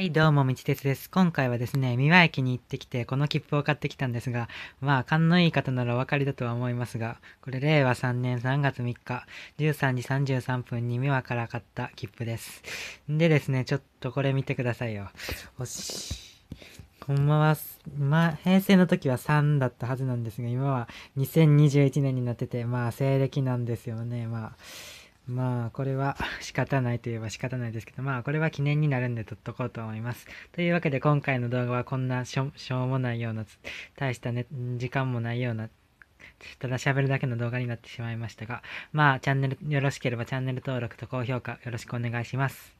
はい、どうも、みちてつです。今回はですね、三輪駅に行ってきて、この切符を買ってきたんですが、まあ、勘のいい方ならお分かりだとは思いますが、これ、令和3年3月3日、13時33分に三輪から買った切符です。でですね、ちょっとこれ見てくださいよ。おし。ほんまは、まあ、平成の時は3だったはずなんですが、今は2021年になってて、まあ、西暦なんですよね、まあ。まあこれは仕方ないといえば仕方ないですけどまあこれは記念になるんで撮っとこうと思います。というわけで今回の動画はこんなしょうもないような大した、ね、時間もないようなただ喋るだけの動画になってしまいましたがまあチャンネルよろしければチャンネル登録と高評価よろしくお願いします。